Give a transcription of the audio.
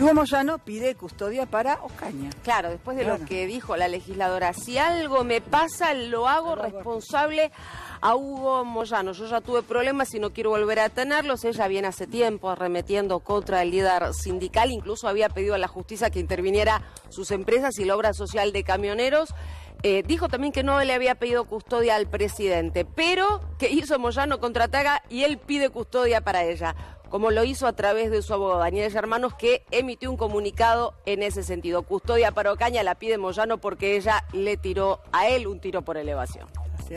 Hugo Moyano pide custodia para Ocaña. Claro, después de lo que dijo la legisladora, si algo me pasa, lo hago responsable a Hugo Moyano. Yo ya tuve problemas y no quiero volver a tenerlos. Ella viene hace tiempo arremetiendo contra el líder sindical. Incluso había pedido a la justicia que interviniera sus empresas y la obra social de camioneros. Eh, dijo también que no le había pedido custodia al presidente, pero que hizo Moyano contra y él pide custodia para ella como lo hizo a través de su abogado Daniel Germanos, que emitió un comunicado en ese sentido. Custodia para Ocaña la pide Moyano porque ella le tiró a él un tiro por elevación.